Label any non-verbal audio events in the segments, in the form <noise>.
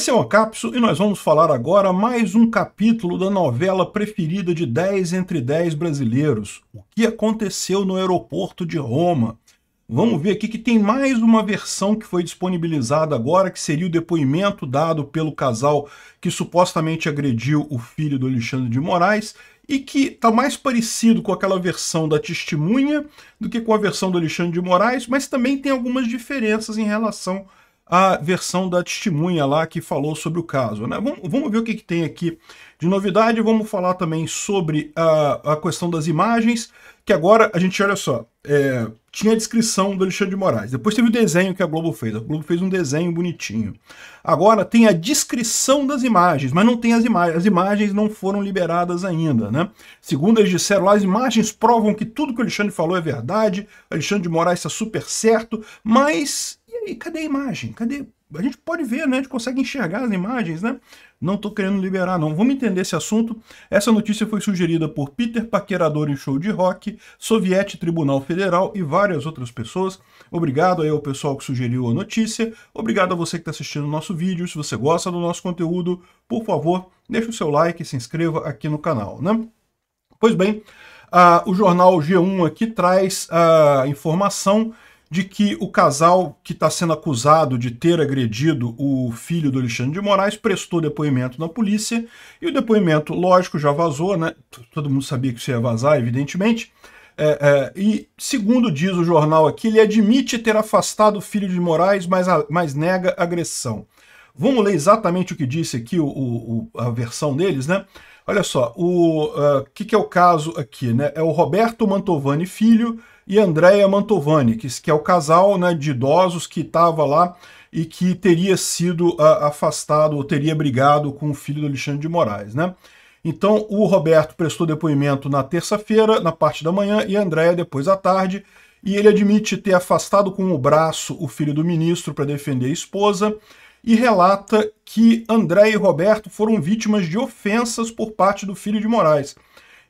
Esse é o Acapso e nós vamos falar agora mais um capítulo da novela preferida de 10 entre 10 brasileiros, O que aconteceu no aeroporto de Roma. Vamos ver aqui que tem mais uma versão que foi disponibilizada agora, que seria o depoimento dado pelo casal que supostamente agrediu o filho do Alexandre de Moraes e que está mais parecido com aquela versão da testemunha do que com a versão do Alexandre de Moraes, mas também tem algumas diferenças em relação a versão da testemunha lá que falou sobre o caso. Né? Vamos, vamos ver o que, que, tem aqui de novidade. Vamos falar também sobre a, a questão das imagens, que agora a gente, olha só, é, tinha a descrição do Alexandre de Moraes. Depois teve o desenho que a Globo fez. A Globo fez um desenho bonitinho. Agora tem a descrição das imagens, mas não tem as imagens. As imagens não foram liberadas ainda, né? Segundo eles disseram lá, as imagens provam que tudo que o Alexandre falou é verdade, o Alexandre de Moraes está super certo, mas e aí, cadê a imagem? Cadê? a gente pode ver, né? A gente consegue enxergar as imagens, né? Não estou querendo liberar, não. Vamos entender esse assunto. Essa notícia foi sugerida por Peter Paquerador em show de rock, Soviete Tribunal Federal e várias outras pessoas. Obrigado aí ao pessoal que sugeriu a notícia. Obrigado a você que está assistindo o nosso vídeo. Se você gosta do nosso conteúdo, por favor, deixe o seu like e se inscreva aqui no canal, né? Pois bem, uh, o jornal G1 aqui traz a uh, informação de que o casal que está sendo acusado de ter agredido o filho do Alexandre de Moraes prestou depoimento na polícia e o depoimento, lógico, já vazou, né? Todo mundo sabia que isso ia vazar, evidentemente. É, é, e segundo diz o jornal aqui, ele admite ter afastado o filho de Moraes, mas, a, mas nega agressão. Vamos ler exatamente o que disse aqui o, o, a versão deles, né? Olha só, o uh, que, que, é o caso aqui, né? É o Roberto Mantovani Filho e Andréia Mantovani, que, que, é o casal né, de idosos que estava lá e que teria sido uh, afastado ou teria brigado com o filho do Alexandre de Moraes, né? Então, o Roberto prestou depoimento na terça-feira, na parte da manhã, e a Andréia depois à tarde, e ele admite ter afastado com o braço o filho do ministro para defender a esposa, e relata que André e Roberto foram vítimas de ofensas por parte do filho de Moraes.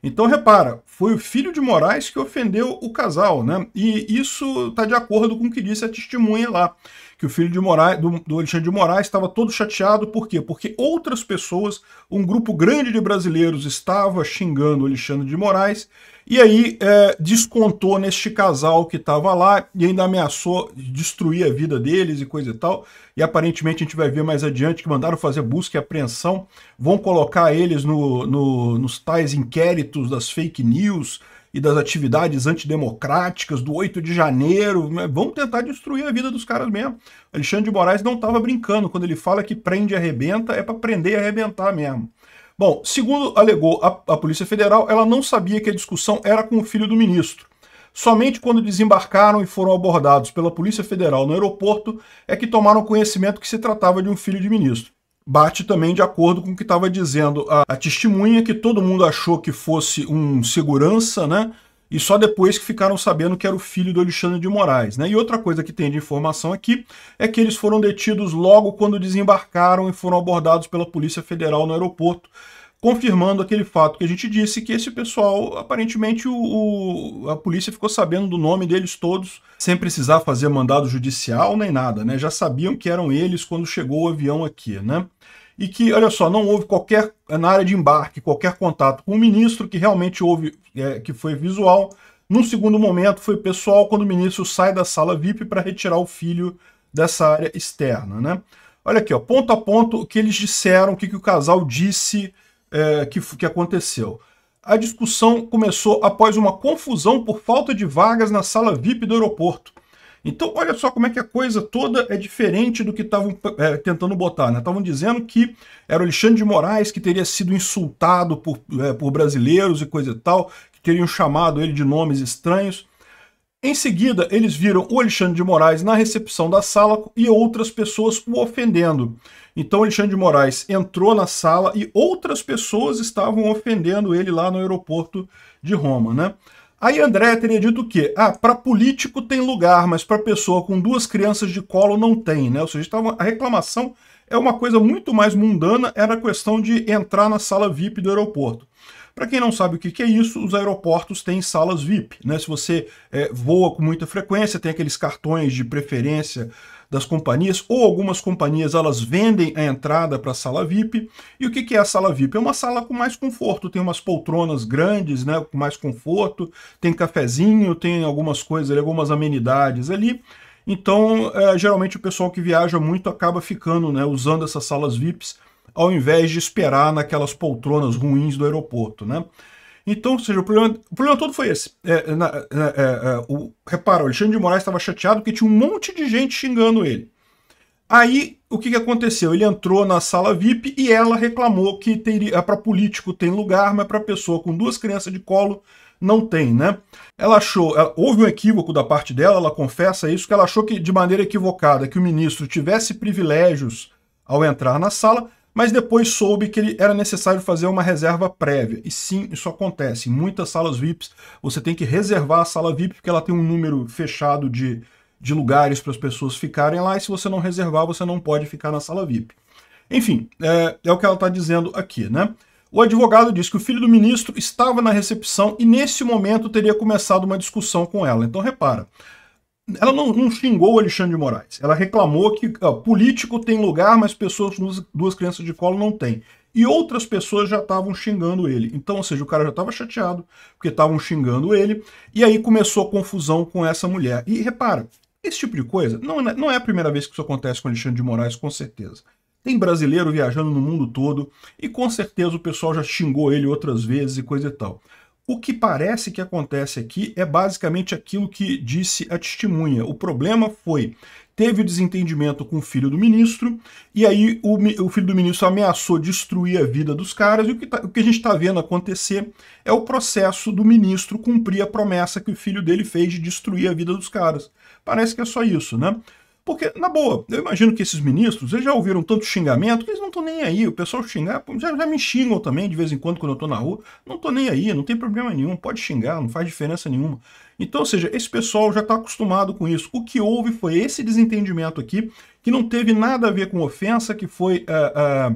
Então, repara, foi o filho de Moraes que ofendeu o casal, né? E isso está de acordo com o que disse a testemunha lá que o filho de Moraes, do, do Alexandre de Moraes estava todo chateado, por quê? Porque outras pessoas, um grupo grande de brasileiros estava xingando o Alexandre de Moraes, e aí é, descontou neste casal que estava lá e ainda ameaçou destruir a vida deles e coisa e tal. E aparentemente a gente vai ver mais adiante que mandaram fazer busca e apreensão, vão colocar eles no, no, nos tais inquéritos das fake news, e das atividades antidemocráticas do 8 de janeiro. Né? Vamos tentar destruir a vida dos caras mesmo. Alexandre de Moraes não estava brincando quando ele fala que prende e arrebenta, é para prender e arrebentar mesmo. Bom, segundo alegou a, a Polícia Federal, ela não sabia que a discussão era com o filho do ministro. Somente quando desembarcaram e foram abordados pela Polícia Federal no aeroporto é que tomaram conhecimento que se tratava de um filho de ministro bate também de acordo com o que estava dizendo a, a, testemunha, que todo mundo achou que fosse um segurança, né? E só depois que ficaram sabendo que era o filho do Alexandre de Moraes, né? E outra coisa que tem de informação aqui é que eles foram detidos logo quando desembarcaram e foram abordados pela Polícia Federal no aeroporto confirmando aquele fato que a gente disse, que esse pessoal, aparentemente, o, o, a polícia ficou sabendo do nome deles todos, sem precisar fazer mandado judicial nem nada, né? Já sabiam que eram eles quando chegou o avião aqui, né? E que, olha só, não houve qualquer, na área de embarque, qualquer contato com o ministro, que realmente houve, é, que foi visual. Num segundo momento, foi pessoal quando o ministro sai da sala VIP para retirar o filho dessa área externa, né? Olha aqui, ó, ponto a ponto o que eles disseram, o que, que o casal disse é, que, que aconteceu. A discussão começou após uma confusão por falta de vagas na sala VIP do aeroporto. Então, olha só como é que a coisa toda é diferente do que estavam é, tentando botar. Estavam né? dizendo que era o Alexandre de Moraes que teria sido insultado por, é, por brasileiros e coisa e tal, que teriam chamado ele de nomes estranhos. Em seguida, eles viram o Alexandre de Moraes na recepção da sala e outras pessoas o ofendendo. Então Alexandre de Moraes entrou na sala e outras pessoas estavam ofendendo ele lá no aeroporto de Roma, né? Aí André teria dito o quê? Ah, para político tem lugar, mas para pessoa com duas crianças de colo não tem, né? Ou seja, a reclamação é uma coisa muito mais mundana, era a questão de entrar na sala VIP do aeroporto. Para quem não sabe o que, que, é isso, os aeroportos têm salas VIP, né? Se você é, voa com muita frequência, tem aqueles cartões de preferência das companhias, ou algumas companhias elas vendem a entrada para a sala VIP. E o que, que é a sala VIP? É uma sala com mais conforto, tem umas poltronas grandes, né, com mais conforto, tem cafezinho, tem algumas coisas, algumas amenidades ali. Então, é, geralmente o pessoal que viaja muito acaba ficando, né, usando essas salas VIPs, ao invés de esperar naquelas poltronas ruins do aeroporto, né? Então, ou seja, o problema, o problema todo foi esse. É, na, na, é, é, o, repara, o Alexandre de Moraes estava chateado porque tinha um monte de gente xingando ele. Aí, o que, que aconteceu? Ele entrou na sala VIP e ela reclamou que teria para político tem lugar, mas para pessoa com duas crianças de colo não tem, né? Ela achou, ela, houve um equívoco da parte dela, ela confessa isso, que ela achou que de maneira equivocada que o ministro tivesse privilégios ao entrar na sala, mas depois soube que ele era necessário fazer uma reserva prévia. E sim, isso acontece. Em muitas salas VIPs, você tem que reservar a sala VIP, porque ela tem um número fechado de, de lugares para as pessoas ficarem lá, e se você não reservar, você não pode ficar na sala VIP. Enfim, é, é o que ela está dizendo aqui, né? O advogado diz que o filho do ministro estava na recepção e, nesse momento, teria começado uma discussão com ela. Então, repara, ela não, não xingou o Alexandre de Moraes. Ela reclamou que ó, político tem lugar, mas pessoas com duas crianças de colo não tem. E outras pessoas já estavam xingando ele. Então, ou seja, o cara já estava chateado, porque estavam xingando ele. E aí começou a confusão com essa mulher. E repara, esse tipo de coisa não, é, não é a primeira vez que isso acontece com Alexandre de Moraes, com certeza. Tem brasileiro viajando no mundo todo e com certeza o pessoal já xingou ele outras vezes e coisa e tal. O que parece que acontece aqui é basicamente aquilo que disse a testemunha. O problema foi teve o desentendimento com o filho do ministro, e aí o, o, filho do ministro ameaçou destruir a vida dos caras, e o que, tá, o que a gente está vendo acontecer é o processo do ministro cumprir a promessa que o filho dele fez de destruir a vida dos caras. Parece que é só isso, né? Porque, na boa, eu imagino que esses ministros, eles já ouviram tanto xingamento que eles não estão nem aí. O pessoal xingar, já, já me xingam também de vez em quando quando eu estou na rua. Não estou nem aí, não tem problema nenhum, pode xingar, não faz diferença nenhuma. Então, ou seja, esse pessoal já está acostumado com isso. O que houve foi esse desentendimento aqui, que não teve nada a ver com ofensa, que foi a, eh, eh,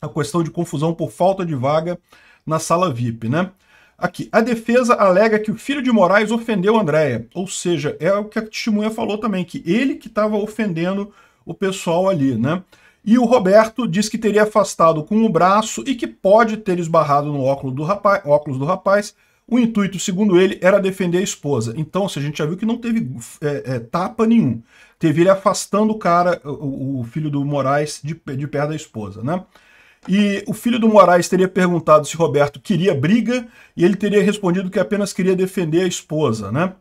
a questão de confusão por falta de vaga na sala VIP, né? Aqui, a defesa alega que o filho de Moraes ofendeu Andréia, ou seja, é o que a testemunha falou também, que ele que estava ofendendo o pessoal ali, né? E o Roberto diz que teria afastado com o braço e que pode ter esbarrado no óculos do rapaz, óculos do rapaz. O intuito, segundo ele, era defender a esposa. Então, se a gente já viu que não teve é, é, tapa nenhum. Teve ele afastando o cara, o, o filho do Moraes, de, de perto da esposa, né? e o filho do Moraes teria perguntado se Roberto queria briga e ele teria respondido que apenas queria defender a esposa, né?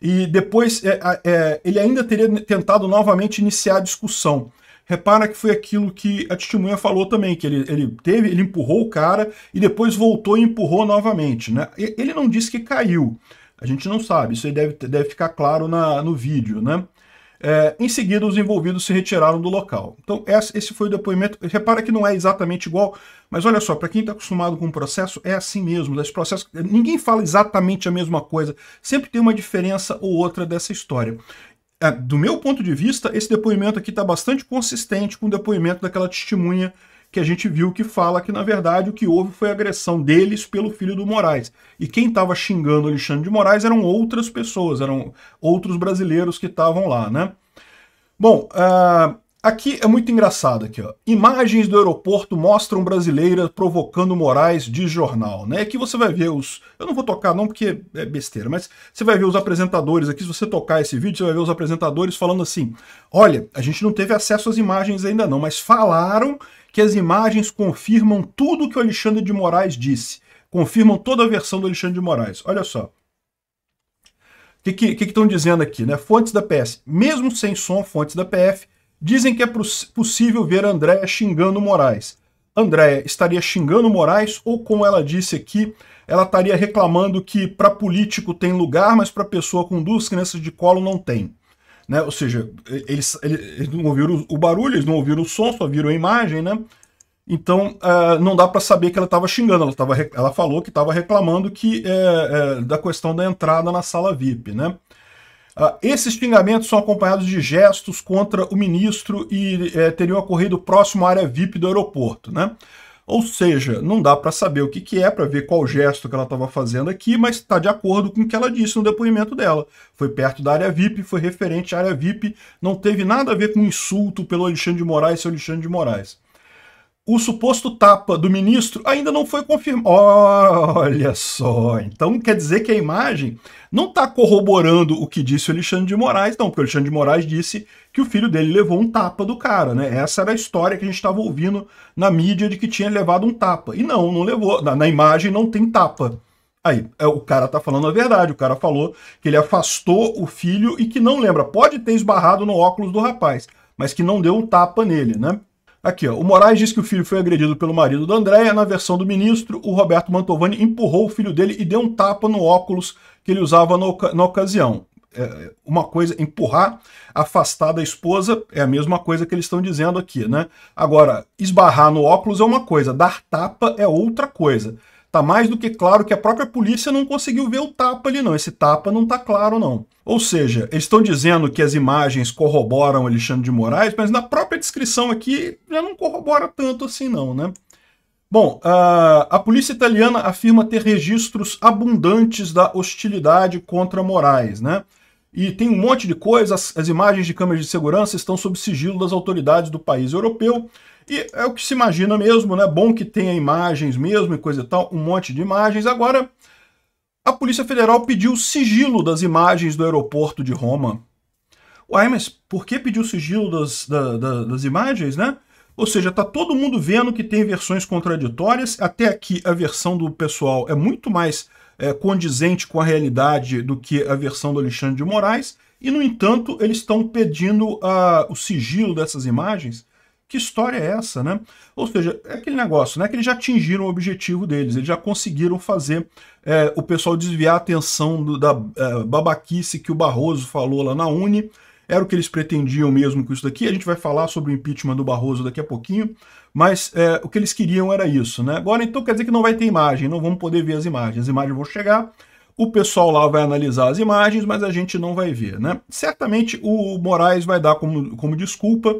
E depois é, é, ele ainda teria tentado novamente iniciar a discussão. Repara que foi aquilo que a testemunha falou também, que ele, ele teve, ele empurrou o cara e depois voltou e empurrou novamente, né? Ele não disse que caiu. A gente não sabe, isso aí deve, deve ficar claro na, no vídeo, né? É, em seguida, os envolvidos se retiraram do local. Então, esse foi o depoimento. Repara que não é exatamente igual, mas olha só, para quem está acostumado com o processo, é assim mesmo. Esse processo, ninguém fala exatamente a mesma coisa. Sempre tem uma diferença ou outra dessa história. É, do meu ponto de vista, esse depoimento aqui está bastante consistente com o depoimento daquela testemunha que a gente viu que fala que, na verdade, o que houve foi a agressão deles pelo filho do Moraes. E quem estava xingando Alexandre de Moraes eram outras pessoas, eram outros brasileiros que estavam lá, né? Bom, uh, aqui é muito engraçado aqui, ó. Imagens do aeroporto mostram brasileiras provocando Moraes de jornal, né? Aqui é você vai ver os... Eu não vou tocar não porque é besteira, mas você vai ver os apresentadores aqui, se você tocar esse vídeo, você vai ver os apresentadores falando assim, olha, a gente não teve acesso às imagens ainda não, mas falaram que as imagens confirmam tudo o que o Alexandre de Moraes disse. Confirmam toda a versão do Alexandre de Moraes. Olha só. O que estão dizendo aqui? Né? Fontes da PS. Mesmo sem som, fontes da PF dizem que é possível ver Andréia xingando Moraes. Andréia estaria xingando Moraes ou, como ela disse aqui, ela estaria reclamando que para político tem lugar, mas para pessoa com duas crianças de colo não tem né? Ou seja, eles, eles não ouviram o barulho, eles não ouviram o som, só viram a imagem, né? Então, uh, não dá para saber que ela estava xingando, ela, tava, ela falou que estava reclamando que é, é, da questão da entrada na sala VIP, né? Uh, esses xingamentos são acompanhados de gestos contra o ministro e é, teriam ocorrido próximo à área VIP do aeroporto, né? Ou seja, não dá para saber o que, que é, para ver qual gesto que ela estava fazendo aqui, mas está de acordo com o que ela disse no depoimento dela. Foi perto da área VIP, foi referente à área VIP, não teve nada a ver com insulto pelo Alexandre de Moraes e seu Alexandre de Moraes o suposto tapa do ministro ainda não foi confirmado. Olha só, então quer dizer que a imagem não está corroborando o que disse o Alexandre de Moraes, não, porque o Alexandre de Moraes disse que o filho dele levou um tapa do cara, né? Essa era a história que a gente estava ouvindo na mídia de que tinha levado um tapa. E não, não levou. Na, na imagem não tem tapa. Aí, é, o cara está falando a verdade, o cara falou que ele afastou o filho e que não lembra, pode ter esbarrado no óculos do rapaz, mas que não deu um tapa nele, né? Aqui, ó, o Moraes diz que o filho foi agredido pelo marido da Andréia. Na versão do ministro, o Roberto Mantovani empurrou o filho dele e deu um tapa no óculos que ele usava no, na ocasião. É, uma coisa, empurrar, afastar da esposa, é a mesma coisa que eles estão dizendo aqui, né? Agora, esbarrar no óculos é uma coisa, dar tapa é outra coisa. Tá mais do que claro que a própria polícia não conseguiu ver o tapa ali, não. Esse tapa não tá claro, não. Ou seja, eles estão dizendo que as imagens corroboram Alexandre de Moraes, mas na própria descrição aqui já não corrobora tanto assim, não, né? Bom, a, a polícia italiana afirma ter registros abundantes da hostilidade contra Moraes, né? E tem um monte de coisa, as imagens de câmeras de segurança estão sob sigilo das autoridades do país europeu e é o que se imagina mesmo, né? Bom que tenha imagens mesmo e coisa e tal, um monte de imagens. Agora, a Polícia Federal pediu sigilo das imagens do aeroporto de Roma. Uai, mas por que pediu sigilo das, da, da, das imagens, né? Ou seja, tá todo mundo vendo que tem versões contraditórias. Até aqui a versão do pessoal é muito mais é, condizente com a realidade do que a versão do Alexandre de Moraes. E, no entanto, eles estão pedindo uh, o sigilo dessas imagens que história é essa, né? Ou seja, é aquele negócio, né? Que eles já atingiram o objetivo deles, eles já conseguiram fazer é, o pessoal desviar a atenção do, da é, babaquice que o Barroso falou lá na Uni. Era o que eles pretendiam mesmo com isso daqui. A gente vai falar sobre o impeachment do Barroso daqui a pouquinho, mas é, o que eles queriam era isso, né? Agora, então, quer dizer que não vai ter imagem, não vamos poder ver as imagens. As imagens vão chegar, o pessoal lá vai analisar as imagens, mas a gente não vai ver, né? Certamente o Moraes vai dar como, como desculpa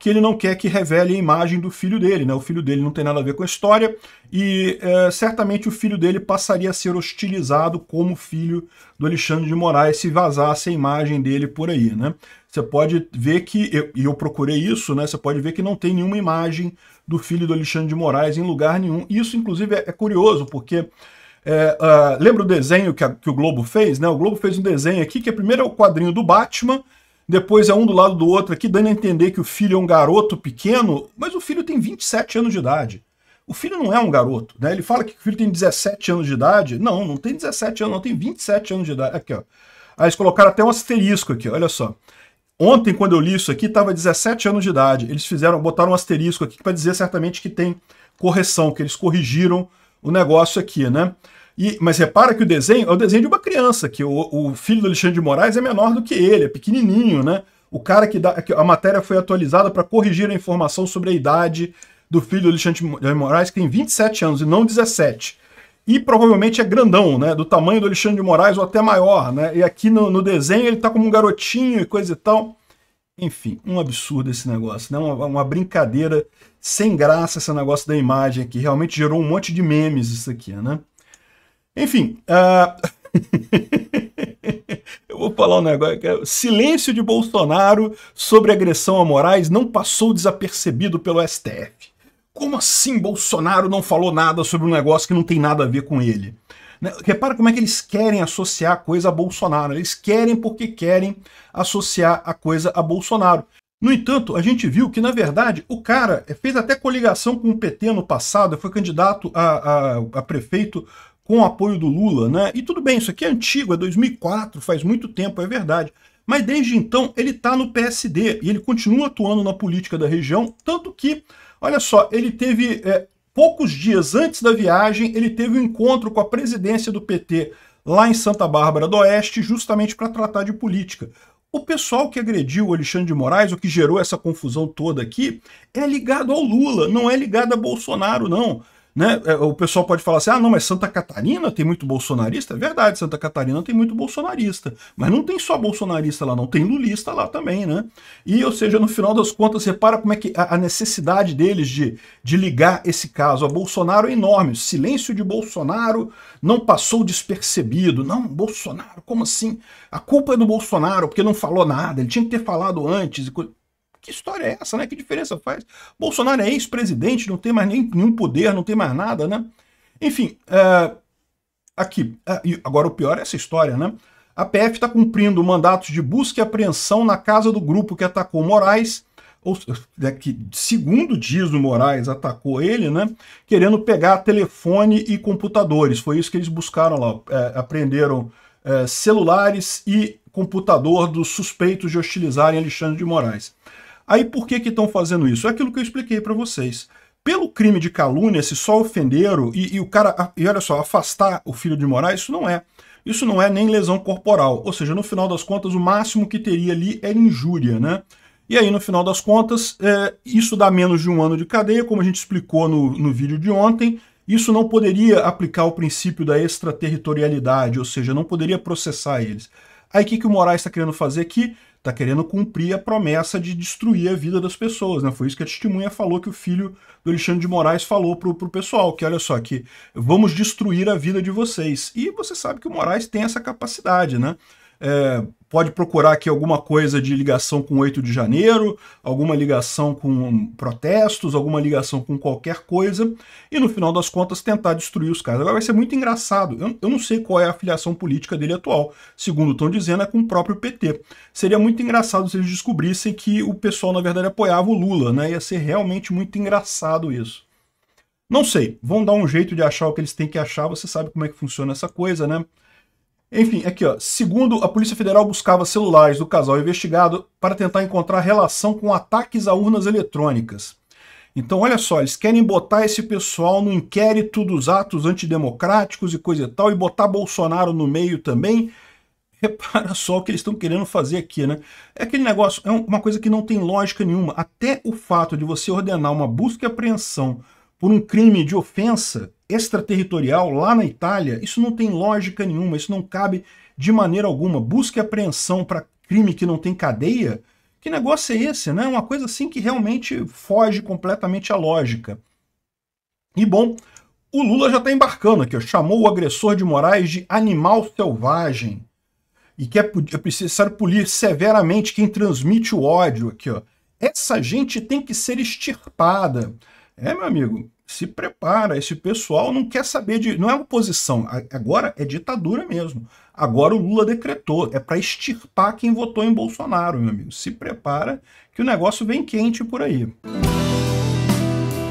que ele não quer que revele a imagem do filho dele. Né? O filho dele não tem nada a ver com a história e é, certamente o filho dele passaria a ser hostilizado como filho do Alexandre de Moraes se vazasse a imagem dele por aí. Né? Você pode ver que, eu, e eu procurei isso, né? você pode ver que não tem nenhuma imagem do filho do Alexandre de Moraes em lugar nenhum. Isso, inclusive, é, é curioso, porque... É, uh, lembra o desenho que, a, que, o Globo fez? Né? O Globo fez um desenho aqui, que é primeiro é o quadrinho do Batman, depois é um do lado do outro aqui, dando a entender que o filho é um garoto pequeno, mas o filho tem 27 anos de idade. O filho não é um garoto, né? Ele fala que o filho tem 17 anos de idade. Não, não tem 17 anos, não, tem 27 anos de idade. Aqui, ó. Aí eles colocaram até um asterisco aqui, olha só. Ontem, quando eu li isso aqui, estava 17 anos de idade. Eles fizeram, botaram um asterisco aqui para dizer certamente que tem correção, que eles corrigiram o negócio aqui, né? E, mas repara que o desenho é o desenho de uma criança, que o, o filho do Alexandre de Moraes é menor do que ele, é pequenininho, né? O cara que dá. A matéria foi atualizada para corrigir a informação sobre a idade do filho do Alexandre de Moraes, que tem 27 anos e não 17. E provavelmente é grandão, né? Do tamanho do Alexandre de Moraes ou até maior, né? E aqui no, no desenho ele tá como um garotinho e coisa e tal. Enfim, um absurdo esse negócio, né? Uma, uma brincadeira sem graça esse negócio da imagem aqui. Realmente gerou um monte de memes isso aqui, né? Enfim, uh... <laughs> eu vou falar um negócio. Silêncio de Bolsonaro sobre agressão a Moraes não passou desapercebido pelo STF. Como assim Bolsonaro não falou nada sobre um negócio que não tem nada a ver com ele? Né, repara como é que eles querem associar a coisa a Bolsonaro. Eles querem porque querem associar a coisa a Bolsonaro. No entanto, a gente viu que, na verdade, o cara fez até coligação com o PT no passado, foi candidato a, a, a prefeito com o apoio do Lula, né? E tudo bem, isso aqui é antigo, é 2004, faz muito tempo, é verdade. Mas desde então ele está no PSD e ele continua atuando na política da região, tanto que, olha só, ele teve é, poucos dias antes da viagem, ele teve um encontro com a presidência do PT lá em Santa Bárbara do Oeste, justamente para tratar de política. O pessoal que agrediu o Alexandre de Moraes, o que gerou essa confusão toda aqui, é ligado ao Lula, não é ligado a Bolsonaro, não. Né? É, o pessoal pode falar assim: ah, não, mas Santa Catarina tem muito bolsonarista. É verdade, Santa Catarina tem muito bolsonarista. Mas não tem só bolsonarista lá, não, tem lulista lá também, né? E, ou seja, no final das contas, repara como é que a, necessidade deles de, de ligar esse caso a Bolsonaro é enorme. O silêncio de Bolsonaro não passou despercebido. Não, Bolsonaro, como assim? A culpa é do Bolsonaro, porque não falou nada, ele tinha que ter falado antes. E que história é essa, né? Que diferença faz? Bolsonaro é ex-presidente, não tem mais nem, nenhum poder, não tem mais nada, né? Enfim, uh, aqui, uh, agora o pior é essa história, né? A PF está cumprindo mandatos de busca e apreensão na casa do grupo que atacou Moraes, ou é que, segundo diz o Moraes, atacou ele, né? Querendo pegar telefone e computadores. Foi isso que eles buscaram lá. É, apreenderam é, celulares e computador dos suspeitos de hostilizarem Alexandre de Moraes. Aí por que estão fazendo isso? É aquilo que eu expliquei para vocês. Pelo crime de calúnia, se só ofenderam e, e o cara, e olha só, afastar o filho de Moraes, isso não é. Isso não é nem lesão corporal. Ou seja, no final das contas, o máximo que teria ali era injúria, né? E aí, no final das contas, é, isso dá menos de um ano de cadeia, como a gente explicou no, no vídeo de ontem. Isso não poderia aplicar o princípio da extraterritorialidade, ou seja, não poderia processar eles. Aí o que, que o Moraes está querendo fazer aqui? Está querendo cumprir a promessa de destruir a vida das pessoas. Né? Foi isso que a testemunha falou que o filho do Alexandre de Moraes falou para o pessoal, que olha só, que vamos destruir a vida de vocês. E você sabe que o Moraes tem essa capacidade, né? É, pode procurar aqui alguma coisa de ligação com 8 de janeiro, alguma ligação com protestos, alguma ligação com qualquer coisa, e no final das contas tentar destruir os caras. Agora vai ser muito engraçado. Eu, eu não sei qual é a afiliação política dele atual. Segundo estão dizendo, é com o próprio PT. Seria muito engraçado se eles descobrissem que o pessoal, na verdade, apoiava o Lula, né? Ia ser realmente muito engraçado isso. Não sei, vão dar um jeito de achar o que eles têm que achar, você sabe como é que funciona essa coisa, né? Enfim, aqui ó. Segundo, a Polícia Federal buscava celulares do casal investigado para tentar encontrar relação com ataques a urnas eletrônicas. Então, olha só, eles querem botar esse pessoal no inquérito dos atos antidemocráticos e coisa e tal, e botar Bolsonaro no meio também. <laughs> Repara só o que eles estão querendo fazer aqui, né? É aquele negócio, é uma coisa que não tem lógica nenhuma. Até o fato de você ordenar uma busca e apreensão por um crime de ofensa extraterritorial lá na Itália, isso não tem lógica nenhuma, isso não cabe de maneira alguma. Busca apreensão para crime que não tem cadeia? Que negócio é esse, né? Uma coisa assim que realmente foge completamente à lógica. E bom, o Lula já está embarcando aqui, ó, chamou o agressor de Moraes de animal selvagem e que é, é necessário polir severamente quem transmite o ódio aqui, ó. Essa gente tem que ser extirpada. É, meu amigo, se prepara, esse pessoal não quer saber de. Não é oposição, agora é ditadura mesmo. Agora o Lula decretou, é para extirpar quem votou em Bolsonaro, meu amigo. Se prepara que o negócio vem quente por aí.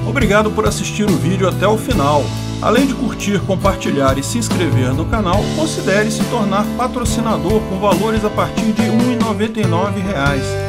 Obrigado por assistir o vídeo até o final. Além de curtir, compartilhar e se inscrever no canal, considere se tornar patrocinador com valores a partir de R$ 1,99